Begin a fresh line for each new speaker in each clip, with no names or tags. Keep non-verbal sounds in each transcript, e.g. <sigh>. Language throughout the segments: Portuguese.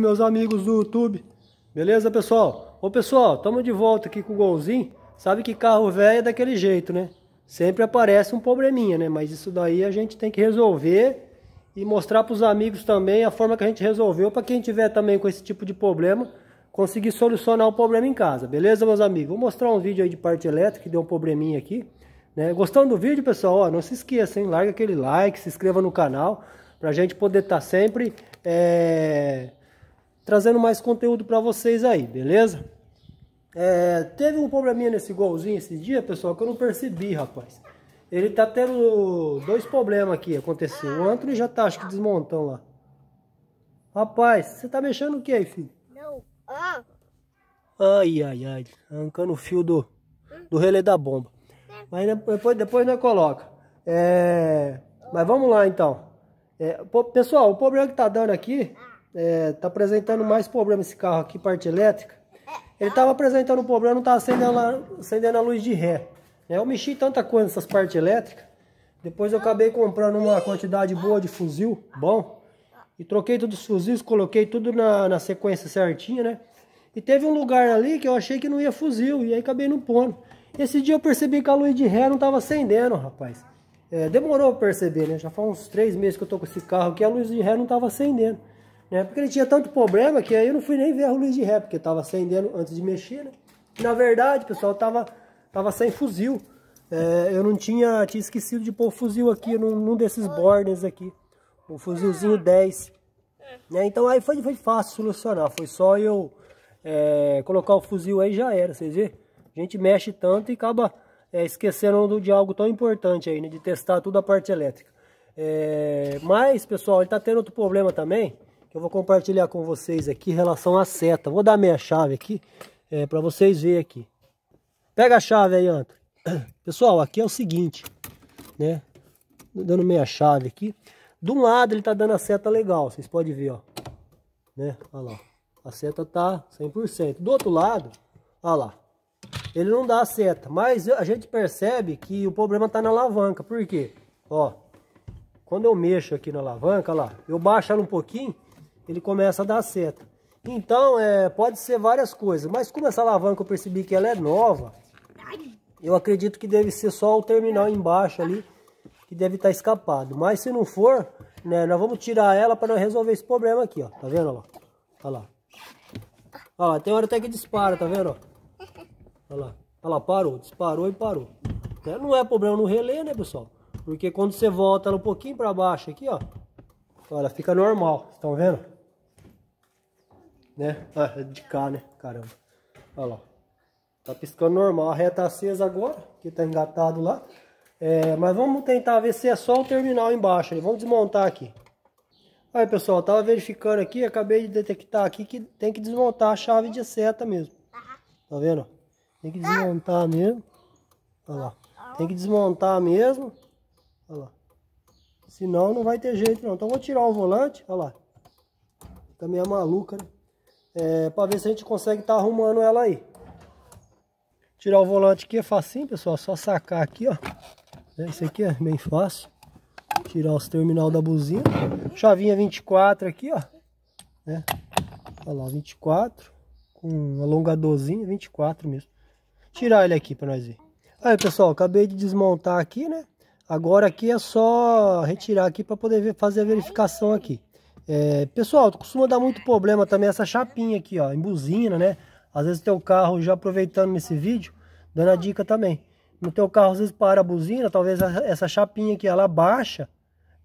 meus amigos do YouTube. Beleza, pessoal? Ô, pessoal, estamos de volta aqui com o Golzinho. Sabe que carro velho é daquele jeito, né? Sempre aparece um probleminha, né? Mas isso daí a gente tem que resolver e mostrar para os amigos também a forma que a gente resolveu para quem tiver também com esse tipo de problema conseguir solucionar o problema em casa, beleza meus amigos? Vou mostrar um vídeo aí de parte elétrica que deu um probleminha aqui, né? Gostando do vídeo, pessoal, ó, não se esqueça, hein? Larga aquele like, se inscreva no canal para a gente poder estar tá sempre é trazendo mais conteúdo para vocês aí, beleza? É, teve um probleminha nesse golzinho esse dia, pessoal, que eu não percebi, rapaz. Ele tá tendo dois problemas aqui, aconteceu. Ah. O antro já tá, acho que desmontando lá. Rapaz, você tá mexendo o que aí, filho? Não. Ah. Ai, ai, ai. Arrancando o fio do, do relé da bomba. Mas depois, depois nós coloca. É, mas vamos lá, então. É, pessoal, o problema que tá dando aqui é, tá apresentando mais problema esse carro aqui, parte elétrica. Ele tava apresentando um problema, não tava acendendo a, acendendo a luz de ré. É, eu mexi tanta coisa nessas partes elétricas. Depois eu acabei comprando uma quantidade boa de fuzil, bom. E troquei todos os fuzis, coloquei tudo na, na sequência certinha, né? E teve um lugar ali que eu achei que não ia fuzil, e aí acabei não pondo. Esse dia eu percebi que a luz de ré não tava acendendo, rapaz. É, demorou pra perceber, né? Já faz uns três meses que eu tô com esse carro aqui, a luz de ré não tava acendendo. Né? Porque ele tinha tanto problema que aí eu não fui nem ver a luz de ré, porque estava acendendo antes de mexer, né? na verdade, pessoal, tava, tava sem fuzil. É, eu não tinha, tinha esquecido de pôr o fuzil aqui num, num desses bornes aqui. O fuzilzinho 10. Né? Então aí foi, foi fácil solucionar. Foi só eu é, colocar o fuzil aí já era, vocês vê? A gente mexe tanto e acaba é, esquecendo de algo tão importante aí, né? De testar tudo a parte elétrica. É, mas, pessoal, ele está tendo outro problema também que eu vou compartilhar com vocês aqui em relação à seta. Vou dar minha chave aqui é, para vocês verem aqui. Pega a chave aí, Antônio. <coughs> Pessoal, aqui é o seguinte, né? Dando meia chave aqui. De um lado ele tá dando a seta legal, vocês podem ver, ó. Né? Olha lá. A seta tá 100%. Do outro lado, olha lá. Ele não dá a seta, mas a gente percebe que o problema tá na alavanca. Por quê? Ó. Quando eu mexo aqui na alavanca, olha lá. Eu baixo ela um pouquinho, ele começa a dar seta. Então, é, pode ser várias coisas, mas como essa alavanca eu percebi que ela é nova, eu acredito que deve ser só o terminal embaixo ali, que deve estar tá escapado. Mas se não for, né, nós vamos tirar ela para resolver esse problema aqui, ó. Tá vendo, ó? Olha lá. Olha lá, tem hora até que dispara, tá vendo, ó? Olha lá. Olha lá, parou, disparou e parou. Né, não é problema no relé, né, pessoal? Porque quando você volta ela um pouquinho para baixo aqui, ó, Olha, fica normal, estão vendo? Né? Ah, é de cá, né? Caramba. Olha lá. Tá piscando normal. A reta acesa agora, que tá engatado lá. É, mas vamos tentar ver se é só o terminal embaixo. Aí. Vamos desmontar aqui. Aí, pessoal, tava verificando aqui, acabei de detectar aqui que tem que desmontar a chave de seta mesmo. Tá vendo? Tem que desmontar mesmo. Olha lá. Tem que desmontar mesmo. Olha lá. Senão não vai ter jeito não. Então vou tirar o volante, olha lá. Também tá é maluca, né? É, pra ver se a gente consegue estar tá arrumando ela aí. Tirar o volante aqui é facinho, pessoal. Só sacar aqui, ó. É, isso aqui é bem fácil. Tirar os terminal da buzina. Chavinha 24 aqui, ó. Né? Olha lá, 24. Com um alongadorzinho, 24 mesmo. Tirar ele aqui pra nós ver. Aí, pessoal, acabei de desmontar aqui, né? Agora aqui é só retirar aqui para poder ver, fazer a verificação aqui. É, pessoal, costuma dar muito problema também essa chapinha aqui, ó, em buzina, né? Às vezes teu carro, já aproveitando nesse vídeo, dando a dica também. No teu carro, às vezes para a buzina, talvez essa chapinha aqui, ela baixa,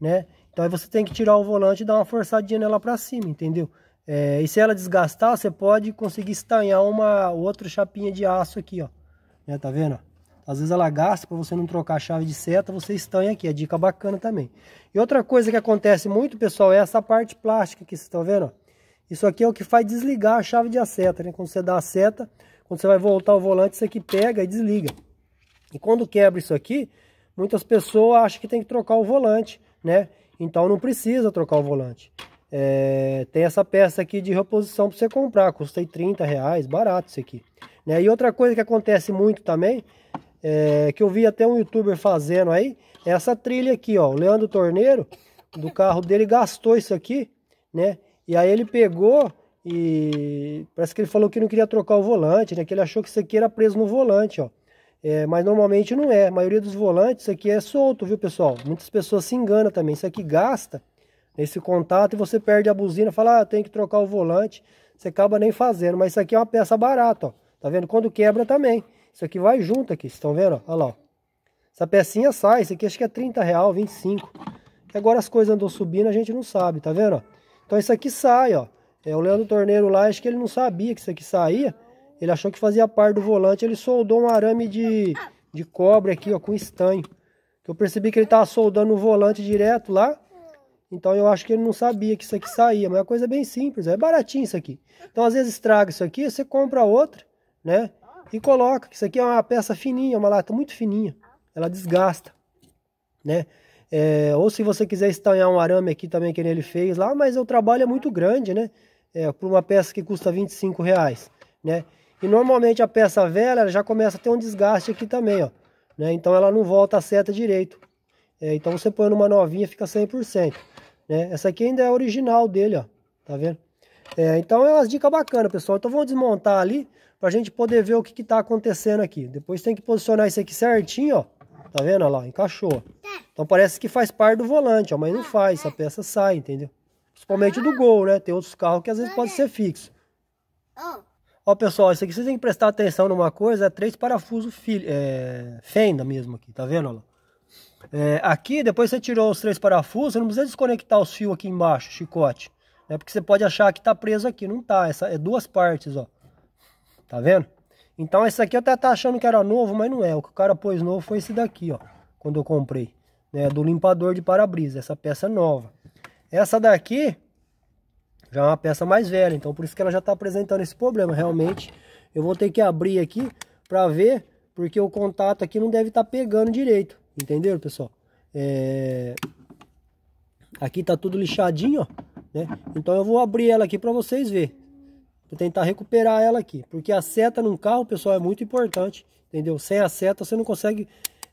né? Então aí você tem que tirar o volante e dar uma forçadinha nela para cima, entendeu? É, e se ela desgastar, você pode conseguir estanhar uma outra chapinha de aço aqui, ó. Né, tá vendo? Às vezes ela gasta para você não trocar a chave de seta, você estanha aqui. É dica bacana também. E outra coisa que acontece muito, pessoal, é essa parte plástica que vocês estão vendo. Ó. Isso aqui é o que faz desligar a chave de seta. Né? Quando você dá a seta, quando você vai voltar o volante, isso aqui pega e desliga. E quando quebra isso aqui, muitas pessoas acham que tem que trocar o volante, né? Então não precisa trocar o volante. É, tem essa peça aqui de reposição para você comprar, custei 30 reais, barato isso aqui. Né? E outra coisa que acontece muito também é, que eu vi até um youtuber fazendo aí, essa trilha aqui, ó, o Leandro Torneiro, do carro dele, gastou isso aqui, né? E aí ele pegou e parece que ele falou que não queria trocar o volante, né? Que ele achou que isso aqui era preso no volante, ó. É, mas normalmente não é. A maioria dos volantes isso aqui é solto, viu, pessoal? Muitas pessoas se enganam também. Isso aqui gasta esse contato e você perde a buzina, fala, ah, tem que trocar o volante. Você acaba nem fazendo, mas isso aqui é uma peça barata, ó. Tá vendo? Quando quebra também. Isso aqui vai junto aqui, vocês estão vendo? Olha lá, ó. Essa pecinha sai, isso aqui acho que é 30 real, 25. E agora as coisas andam subindo, a gente não sabe, tá vendo? Então isso aqui sai, ó. É, o Leandro Torneiro lá, acho que ele não sabia que isso aqui saía. Ele achou que fazia parte do volante, ele soldou um arame de, de cobre aqui, ó, com estanho. Eu percebi que ele tava soldando o volante direto lá. Então eu acho que ele não sabia que isso aqui saía, mas é uma coisa bem simples, é baratinho isso aqui. Então às vezes estraga isso aqui, você compra outro né? e coloca. Isso aqui é uma peça fininha, uma lata muito fininha. Ela desgasta, né? É, ou se você quiser estanhar um arame aqui também, que ele fez lá, mas o trabalho é muito grande, né? É, por uma peça que custa 25 reais, né? E normalmente a peça velha ela já começa a ter um desgaste aqui também, ó. Né? Então ela não volta a seta direito. É, então você põe numa novinha fica 100%. Né? Essa aqui ainda é original dele, ó. Tá vendo? É, então é umas dicas bacanas, pessoal. Então vamos desmontar ali para a gente poder ver o que está acontecendo aqui. Depois tem que posicionar isso aqui certinho, ó. Tá vendo? Olha lá, encaixou. Tá. Então parece que faz parte do volante, ó, mas não ah, faz, é. a peça sai, entendeu? Principalmente do Gol, né? Tem outros carros que às vezes pode ser fixo. Ó, pessoal, isso aqui vocês têm que prestar atenção numa coisa, é três parafusos fil... é... fenda mesmo aqui, tá vendo? Olha lá. É, aqui, depois você tirou os três parafusos, você não precisa desconectar os fios aqui embaixo, chicote. É Porque você pode achar que tá preso aqui, não tá, essa, é duas partes, ó. Tá vendo? Então esse aqui eu até tá achando que era novo, mas não é. O que o cara pôs novo foi esse daqui, ó. Quando eu comprei. Né, do limpador de para-brisa. Essa peça nova. Essa daqui já é uma peça mais velha. Então por isso que ela já está apresentando esse problema. Realmente eu vou ter que abrir aqui para ver. Porque o contato aqui não deve estar tá pegando direito. Entenderam, pessoal? É... Aqui tá tudo lixadinho, ó. Né? Então eu vou abrir ela aqui para vocês verem tentar recuperar ela aqui. Porque a seta num carro, pessoal, é muito importante. Entendeu? Sem a seta você não consegue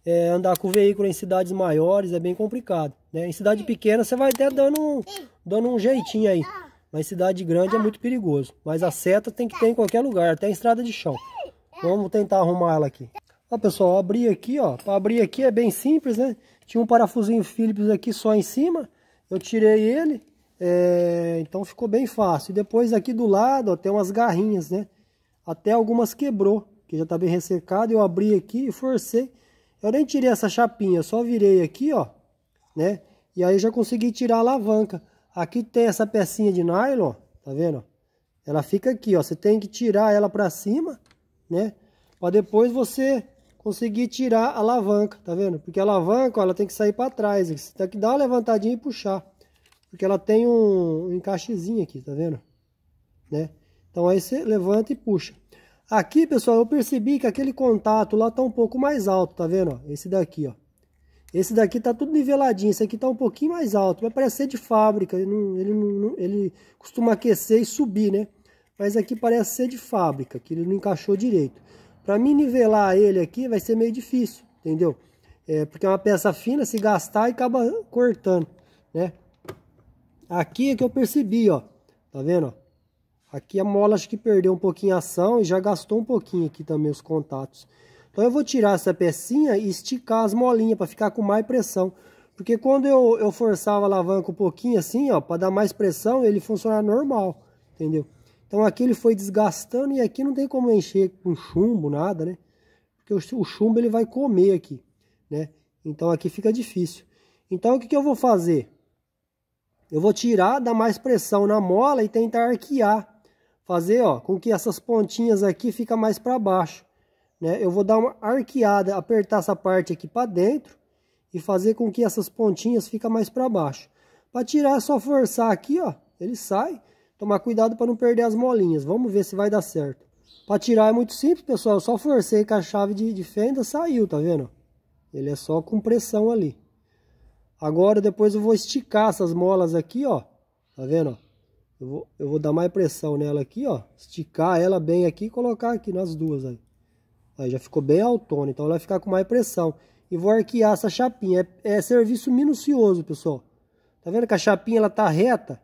é, andar com o veículo em cidades maiores. É bem complicado. Né? Em cidade pequena você vai até dando um, dando um jeitinho aí. Mas em cidade grande é muito perigoso. Mas a seta tem que ter em qualquer lugar, até em estrada de chão. Vamos tentar arrumar ela aqui. Ó, pessoal, abri aqui, ó. Para abrir aqui é bem simples, né? Tinha um parafusinho Phillips aqui só em cima. Eu tirei ele é, então ficou bem fácil. E depois aqui do lado até tem umas garrinhas, né? Até algumas quebrou, que já tá bem ressecado. Eu abri aqui e forcei. Eu nem tirei essa chapinha, só virei aqui, ó, né? E aí já consegui tirar a alavanca. Aqui tem essa pecinha de nylon, tá vendo? Ela fica aqui, ó. Você tem que tirar ela pra cima, né? Pra depois você conseguir tirar a alavanca, tá vendo? Porque a alavanca, ó, ela tem que sair pra trás. Você tem que dar uma levantadinha e puxar porque ela tem um, um encaixezinho aqui, tá vendo? Né? Então aí você levanta e puxa. Aqui, pessoal, eu percebi que aquele contato lá tá um pouco mais alto, tá vendo? Esse daqui, ó. Esse daqui tá tudo niveladinho, esse aqui tá um pouquinho mais alto, vai parecer de fábrica, ele, não, ele, não, ele costuma aquecer e subir, né? Mas aqui parece ser de fábrica, que ele não encaixou direito. Para mim nivelar ele aqui vai ser meio difícil, entendeu? É, porque é uma peça fina, se gastar e acaba cortando, né? Aqui é que eu percebi, ó. Tá vendo? Aqui a mola acho que perdeu um pouquinho a ação e já gastou um pouquinho aqui também os contatos. Então eu vou tirar essa pecinha e esticar as molinhas para ficar com mais pressão. Porque quando eu, eu forçava a alavanca um pouquinho assim, ó, para dar mais pressão, ele funcionava normal, entendeu? Então aqui ele foi desgastando e aqui não tem como encher com chumbo, nada, né? Porque o, o chumbo ele vai comer aqui, né? Então aqui fica difícil. Então o que, que eu vou fazer? Eu vou tirar, dar mais pressão na mola e tentar arquear. Fazer ó, com que essas pontinhas aqui fica mais para baixo. Né? Eu vou dar uma arqueada, apertar essa parte aqui para dentro e fazer com que essas pontinhas fica mais para baixo. Para tirar é só forçar aqui, ó, ele sai. Tomar cuidado para não perder as molinhas. Vamos ver se vai dar certo. Para tirar é muito simples, pessoal. Eu só forcei com a chave de, de fenda, saiu, tá vendo? Ele é só com pressão ali. Agora depois eu vou esticar essas molas aqui, ó. Tá vendo? Eu vou, eu vou dar mais pressão nela aqui, ó. Esticar ela bem aqui e colocar aqui nas duas aí. Aí já ficou bem autônomo, então ela vai ficar com mais pressão. E vou arquear essa chapinha. É, é serviço minucioso, pessoal. Tá vendo que a chapinha ela tá reta?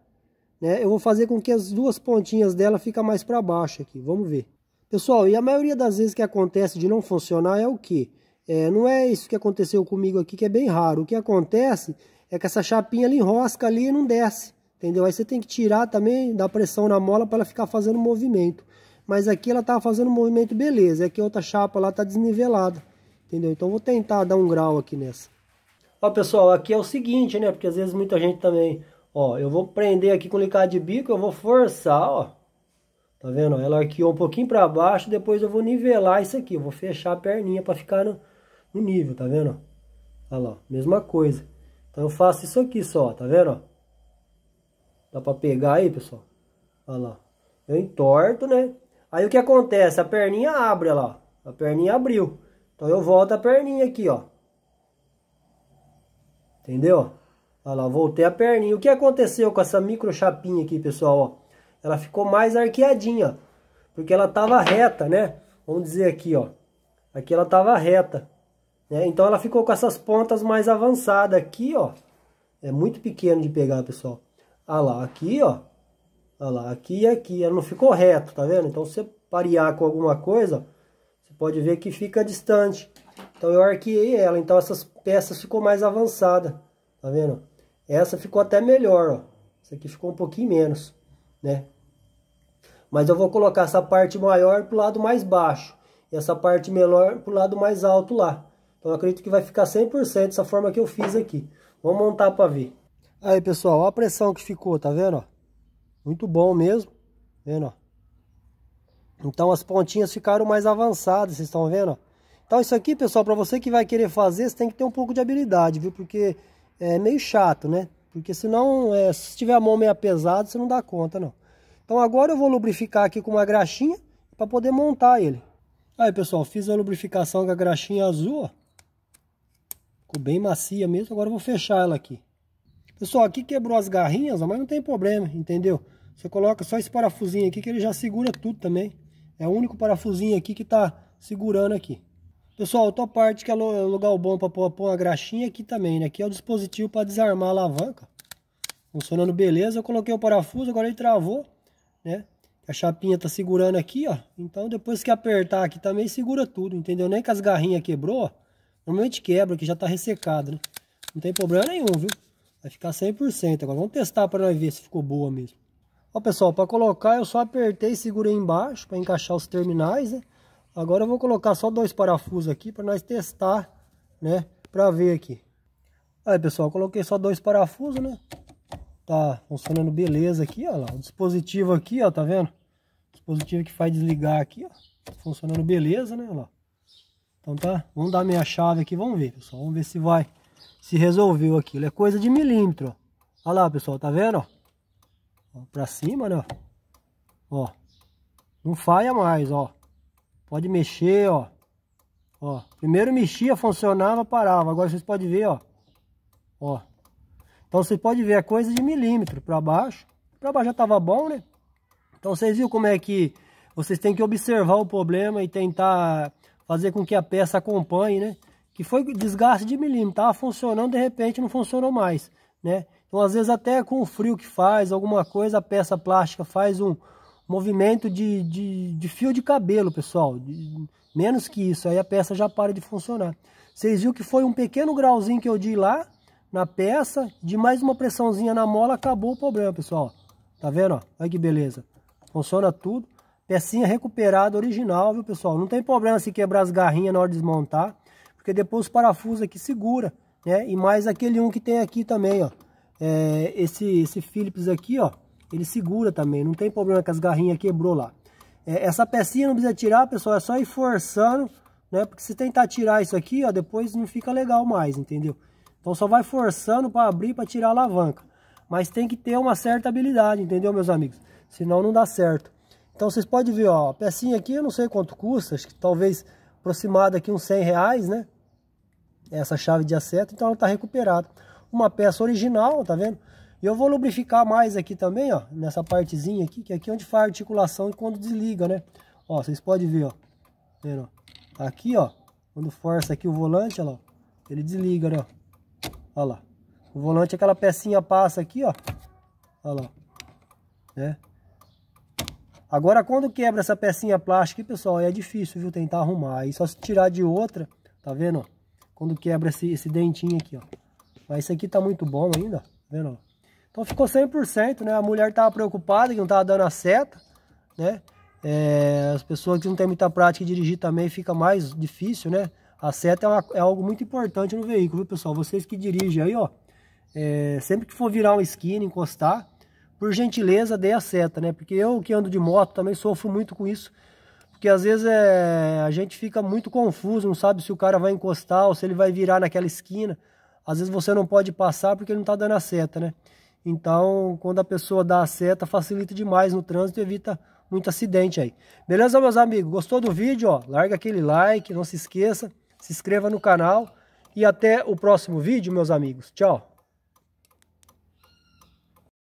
Né? Eu vou fazer com que as duas pontinhas dela fiquem mais para baixo aqui. Vamos ver. Pessoal, e a maioria das vezes que acontece de não funcionar é o que? É, não é isso que aconteceu comigo aqui, que é bem raro. O que acontece é que essa chapinha ali enrosca ali e não desce, entendeu? Aí você tem que tirar também, dar pressão na mola para ela ficar fazendo movimento. Mas aqui ela tá fazendo movimento beleza, é que a outra chapa lá tá desnivelada, entendeu? Então vou tentar dar um grau aqui nessa. Ó pessoal, aqui é o seguinte, né? Porque às vezes muita gente também, ó, eu vou prender aqui com licado de bico, eu vou forçar, ó. Tá vendo? Ela arqueou um pouquinho para baixo, depois eu vou nivelar isso aqui, eu vou fechar a perninha para ficar no no nível, tá vendo? Olha lá, mesma coisa. Então eu faço isso aqui só, tá vendo? Dá pra pegar aí, pessoal? Olha lá. Eu entorto, né? Aí o que acontece? A perninha abre, olha lá. A perninha abriu. Então eu volto a perninha aqui, ó. Entendeu? Olha lá, voltei a perninha. O que aconteceu com essa micro chapinha aqui, pessoal? Ó? Ela ficou mais arqueadinha, porque ela tava reta, né? Vamos dizer aqui, ó. Aqui ela tava reta. Né? Então ela ficou com essas pontas mais avançadas aqui, ó. É muito pequeno de pegar, pessoal. Ah lá, aqui, ó. Ah lá, aqui e aqui. Ela não ficou reto, tá vendo? Então se você parear com alguma coisa, você pode ver que fica distante. Então eu arqueei ela, então essas peças ficou mais avançada, tá vendo? Essa ficou até melhor, ó. Essa aqui ficou um pouquinho menos, né? Mas eu vou colocar essa parte maior pro lado mais baixo. E essa parte menor pro lado mais alto lá. Então acredito que vai ficar 100% dessa forma que eu fiz aqui. Vamos montar para ver. Aí pessoal, olha a pressão que ficou, tá vendo? Muito bom mesmo, vendo? Então as pontinhas ficaram mais avançadas, vocês estão vendo? Então isso aqui pessoal, para você que vai querer fazer, você tem que ter um pouco de habilidade, viu? Porque é meio chato, né? Porque senão, é, se tiver a mão meio pesada, você não dá conta não. Então agora eu vou lubrificar aqui com uma graxinha para poder montar ele. Aí pessoal, fiz a lubrificação com a graxinha azul, ó. Ficou bem macia mesmo. Agora eu vou fechar ela aqui. Pessoal, aqui quebrou as garrinhas, ó, mas não tem problema, entendeu? Você coloca só esse parafusinho aqui que ele já segura tudo também. É o único parafusinho aqui que tá segurando aqui. Pessoal, outra parte que é, é lugar bom para pôr, pôr a graxinha aqui também, né? Aqui é o dispositivo para desarmar a alavanca. Funcionando beleza. Eu coloquei o parafuso, agora ele travou, né? A chapinha tá segurando aqui, ó. Então, depois que apertar aqui também, segura tudo, entendeu? Nem que as garrinhas quebrou, ó. Normalmente quebra, que já está ressecado, né? Não tem problema nenhum, viu? Vai ficar 100%. Agora vamos testar para nós ver se ficou boa mesmo. Ó, pessoal, para colocar eu só apertei e segurei embaixo para encaixar os terminais, né? Agora eu vou colocar só dois parafusos aqui para nós testar, né? Para ver aqui. Aí, pessoal, coloquei só dois parafusos, né? Tá funcionando beleza aqui, ó lá. O dispositivo aqui, ó, tá vendo? O dispositivo que faz desligar aqui, ó. Funcionando beleza, né? Olha lá. Então tá, vamos dar minha chave aqui, vamos ver, pessoal. Vamos ver se vai, se resolveu aquilo. É coisa de milímetro, ó. Olha lá, pessoal, tá vendo, ó? pra cima, né, ó. Não falha mais, ó. Pode mexer, ó. Ó, primeiro mexia, funcionava, parava. Agora vocês podem ver, ó. Ó. Então você pode ver, é coisa de milímetro Pra baixo. pra baixo já tava bom, né? Então vocês viram como é que vocês têm que observar o problema e tentar fazer com que a peça acompanhe, né? Que foi desgaste de milímetro, tava funcionando, de repente não funcionou mais, né? Então, às vezes, até com o frio que faz, alguma coisa, a peça plástica faz um movimento de, de, de fio de cabelo, pessoal. De, menos que isso, aí a peça já para de funcionar. Vocês viram que foi um pequeno grauzinho que eu dei lá na peça, de mais uma pressãozinha na mola, acabou o problema, pessoal. Tá vendo? Olha que beleza. Funciona tudo. Pecinha recuperada original, viu, pessoal? Não tem problema se quebrar as garrinhas na hora de desmontar, porque depois os parafusos aqui segura, né? E mais aquele um que tem aqui também, ó. É, esse, esse Phillips aqui, ó, ele segura também, não tem problema que as garrinhas quebrou lá. É, essa pecinha não precisa tirar, pessoal, é só ir forçando, né? Porque se tentar tirar isso aqui, ó, depois não fica legal mais, entendeu? Então só vai forçando para abrir, para tirar a alavanca. Mas tem que ter uma certa habilidade, entendeu, meus amigos? Senão não dá certo. Então vocês podem ver, ó, a pecinha aqui eu não sei quanto custa, acho que talvez aproximada aqui uns 100 reais, né? É essa chave de acerto, então ela está recuperada. Uma peça original, tá vendo? E eu vou lubrificar mais aqui também, ó, nessa partezinha aqui, que aqui é onde faz articulação e quando desliga, né? Ó, vocês podem ver, ó, tá vendo? Tá aqui, ó, quando força aqui o volante, ó, ele desliga, né? Ó lá. O volante, aquela pecinha passa aqui, ó. Ó lá. Né? Agora, quando quebra essa pecinha plástica, pessoal, é difícil, viu, tentar arrumar. Aí só se tirar de outra, tá vendo, Quando quebra esse, esse dentinho aqui, ó. Mas isso aqui tá muito bom ainda, tá vendo? Então ficou 100%, né? A mulher tava preocupada que não tava dando a seta, né? É, as pessoas que não têm muita prática de dirigir também fica mais difícil, né? A seta é, uma, é algo muito importante no veículo, viu, pessoal? Vocês que dirigem aí, ó, é, sempre que for virar uma esquina, encostar, por gentileza, dê a seta, né? Porque eu que ando de moto também sofro muito com isso. Porque às vezes é, a gente fica muito confuso, não sabe se o cara vai encostar ou se ele vai virar naquela esquina. Às vezes você não pode passar porque ele não está dando a seta, né? Então, quando a pessoa dá a seta, facilita demais no trânsito e evita muito acidente aí. Beleza, meus amigos? Gostou do vídeo? Ó, larga aquele like, não se esqueça, se inscreva no canal. E até o próximo vídeo, meus amigos. Tchau!